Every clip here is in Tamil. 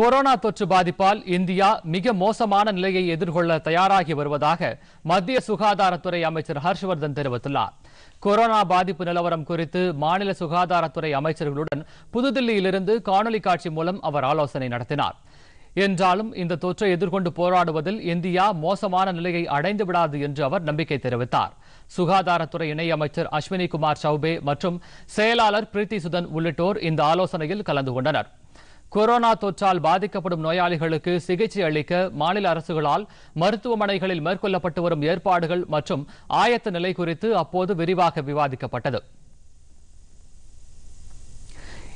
கொரோனா தொற்று பாதிப்பால் இந்தியா மிக மோசமான நிலையை எதிர்கொள்ள தயாராகி வருவதாக மத்திய சுகாதாரத்துறை அமைச்சர் ஹர்ஷ்வர்தன் தெரிவித்துள்ளார் கொரோனா பாதிப்பு நிலவரம் குறித்து மாநில சுகாதாரத்துறை அமைச்சர்களுடன் புதுதில்லியிலிருந்து காணொலி காட்சி மூலம் அவர் ஆலோசனை நடத்தினார் என்றாலும் இந்த தொற்றை எதிர்கொண்டு போராடுவதில் இந்தியா மோசமான நிலையை அடைந்து விடாது என்று அவர் நம்பிக்கை தெரிவித்தார் சுகாதாரத்துறை இணையமைச்சர் அஸ்வினி குமார் சௌபே மற்றும் செயலாளர் பிரீத்தி சுதன் உள்ளிட்டோர் இந்த ஆலோசனையில் கலந்து கொண்டனர் கொரோனா தொற்றால் பாதிக்கப்படும் நோயாளிகளுக்கு சிகிச்சை அளிக்க மாநில அரசுகளால் மருத்துவமனைகளில் மேற்கொள்ளப்பட்டு வரும் ஏற்பாடுகள் மற்றும் ஆயத்த நிலை குறித்து அப்போது விரிவாக விவாதிக்கப்பட்டது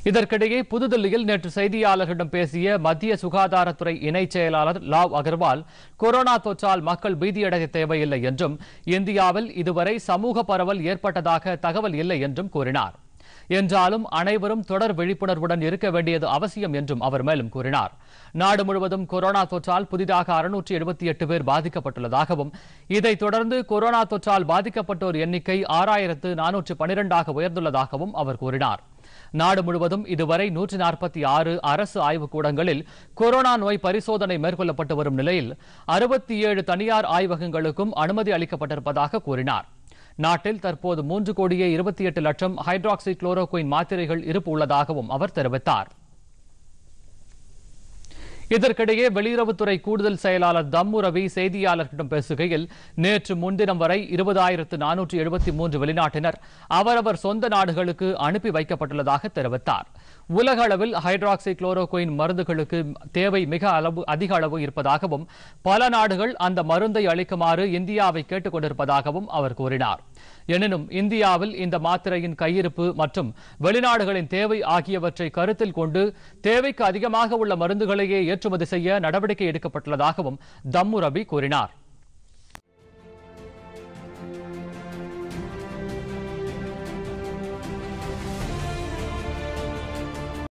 இதற்கிடையே புதுதில்லியில் நேற்று செய்தியாளர்களிடம் பேசிய மத்திய சுகாதாரத்துறை இணைச் செயலாளர் லாவ் அகர்வால் கொரோனா தொற்றால் மக்கள் பீதியடைய தேவையில்லை என்றும் இந்தியாவில் இதுவரை சமூக பரவல் ஏற்பட்டதாக தகவல் இல்லை என்றும் கூறினார் என்றாலும் அனைவரும் தொடர் விழிப்புணர்வுடன் இருக்க வேண்டியது அவசியம் என்றும் அவர் மேலும் கூறினார் நாடு முழுவதும் கொரோனா தொற்றால் புதிதாக அறுநூற்றி எழுபத்தி எட்டு பேர் பாதிக்கப்பட்டுள்ளதாகவும் இதைத் தொடர்ந்து கொரோனா தொற்றால் பாதிக்கப்பட்டோர் எண்ணிக்கை ஆறாயிரத்து நானூற்று பனிரெண்டாக உயர்ந்துள்ளதாகவும் அவர் கூறினார் நாடு முழுவதும் இதுவரை நூற்றி நாற்பத்தி ஆறு அரசு ஆய்வுக் கூடங்களில் கொரோனா நோய் பரிசோதனை மேற்கொள்ளப்பட்டு வரும் நிலையில் அறுபத்தி ஏழு தனியார் ஆய்வகங்களுக்கும் அனுமதி அளிக்கப்பட்டிருப்பதாக கூறினார் நாட்டில் தற்போது மூன்று கோடியே இருபத்தி எட்டு லட்சம் ஹைட்ராக்சி குளோரோகுயின் மாத்திரைகள் இருப்பு உள்ளதாகவும் அவர் தெரிவித்தார் இதற்கிடையே வெளியுறவுத்துறை கூடுதல் செயலாளர் தம்மு ரவி செய்தியாளர்களிடம் பேசுகையில் நேற்று முன்தினம் வரை இருபதாயிரத்து நானூற்றி எழுபத்தி மூன்று வெளிநாட்டினர் அவரவர் சொந்த நாடுகளுக்கு அனுப்பி வைக்கப்பட்டுள்ளதாக தெரிவித்தார் உலக அளவில் ஹைட்ராக்சி குளோரோகுயின் மருந்துகளுக்கு தேவை மிக அளவு அதிக அளவு இருப்பதாகவும் பல நாடுகள் அந்த மருந்தை அளிக்குமாறு இந்தியாவை கேட்டுக் கொண்டிருப்பதாகவும் அவர் கூறினார் எனினும் இந்தியாவில் இந்த மாத்திரையின் கையிருப்பு மற்றும் வெளிநாடுகளின் தேவை ஆகியவற்றை கருத்தில் கொண்டு தேவைக்கு அதிகமாக உள்ள மருந்துகளையே ஏற்றுமதி செய்ய நடவடிக்கை எடுக்கப்பட்டுள்ளதாகவும் தம்மு ரபி கூறினார்